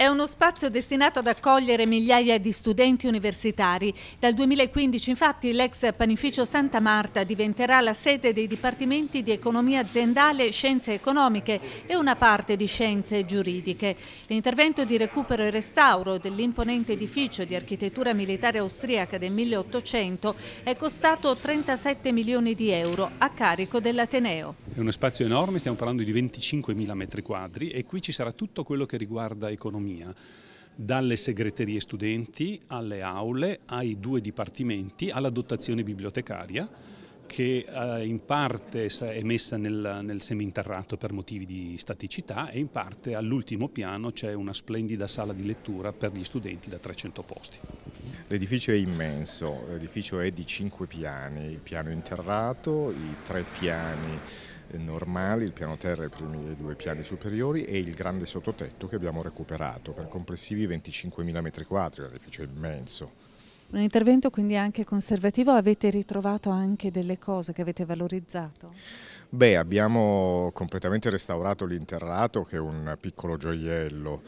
È uno spazio destinato ad accogliere migliaia di studenti universitari. Dal 2015 infatti l'ex panificio Santa Marta diventerà la sede dei dipartimenti di economia aziendale, scienze economiche e una parte di scienze giuridiche. L'intervento di recupero e restauro dell'imponente edificio di architettura militare austriaca del 1800 è costato 37 milioni di euro a carico dell'Ateneo. È uno spazio enorme, stiamo parlando di 25 mila metri quadri e qui ci sarà tutto quello che riguarda economia dell'economia, dalle segreterie studenti alle aule, ai due dipartimenti, alla dotazione bibliotecaria che eh, in parte è messa nel, nel seminterrato per motivi di staticità e in parte all'ultimo piano c'è una splendida sala di lettura per gli studenti da 300 posti. L'edificio è immenso, l'edificio è di 5 piani, il piano interrato, i tre piani eh, normali, il piano terra e i primi due piani superiori e il grande sottotetto che abbiamo recuperato per complessivi 25.000 metri quadri, l'edificio è immenso. Un intervento quindi anche conservativo, avete ritrovato anche delle cose che avete valorizzato? Beh, abbiamo completamente restaurato l'interrato che è un piccolo gioiello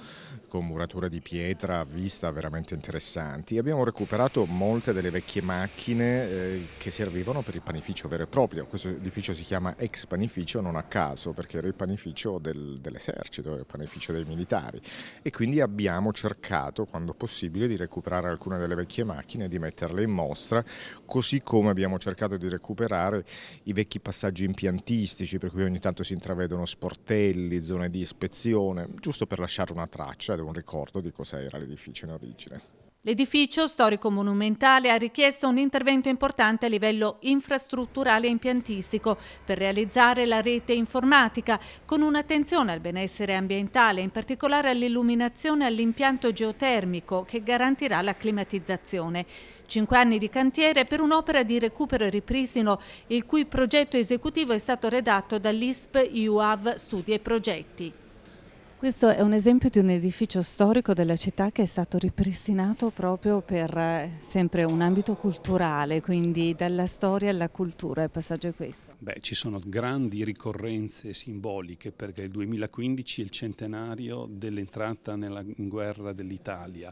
con murature di pietra, vista veramente interessanti. Abbiamo recuperato molte delle vecchie macchine eh, che servivano per il panificio vero e proprio. Questo edificio si chiama ex panificio non a caso perché era il panificio del, dell'esercito, il panificio dei militari e quindi abbiamo cercato quando possibile di recuperare alcune delle vecchie macchine e di metterle in mostra, così come abbiamo cercato di recuperare i vecchi passaggi impiantati artistici per cui ogni tanto si intravedono sportelli, zone di ispezione, giusto per lasciare una traccia ed eh, un ricordo di cos'era l'edificio in origine. L'edificio storico-monumentale ha richiesto un intervento importante a livello infrastrutturale e impiantistico per realizzare la rete informatica, con un'attenzione al benessere ambientale, in particolare all'illuminazione e all'impianto geotermico che garantirà la climatizzazione. Cinque anni di cantiere per un'opera di recupero e ripristino, il cui progetto esecutivo è stato redatto dall'ISP IUAV Studi e Progetti. Questo è un esempio di un edificio storico della città che è stato ripristinato proprio per eh, sempre un ambito culturale, quindi dalla storia alla cultura, il passaggio è questo. Beh, ci sono grandi ricorrenze simboliche perché il 2015 è il centenario dell'entrata nella guerra dell'Italia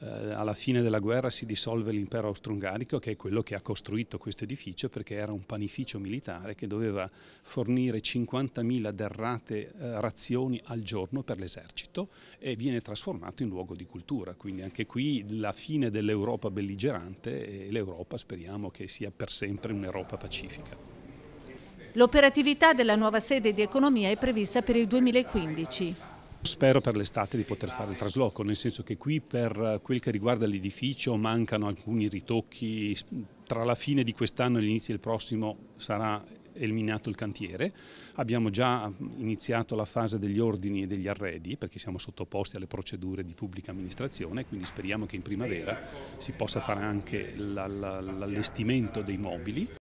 eh, alla fine della guerra si dissolve l'impero austro-ungarico che è quello che ha costruito questo edificio perché era un panificio militare che doveva fornire 50.000 derrate eh, razioni al giorno per l'esercito e viene trasformato in luogo di cultura, quindi anche qui la fine dell'Europa belligerante e l'Europa speriamo che sia per sempre un'Europa pacifica. L'operatività della nuova sede di economia è prevista per il 2015. Spero per l'estate di poter fare il trasloco, nel senso che qui per quel che riguarda l'edificio mancano alcuni ritocchi, tra la fine di quest'anno e l'inizio del prossimo sarà eliminato il cantiere, abbiamo già iniziato la fase degli ordini e degli arredi perché siamo sottoposti alle procedure di pubblica amministrazione, quindi speriamo che in primavera si possa fare anche l'allestimento dei mobili.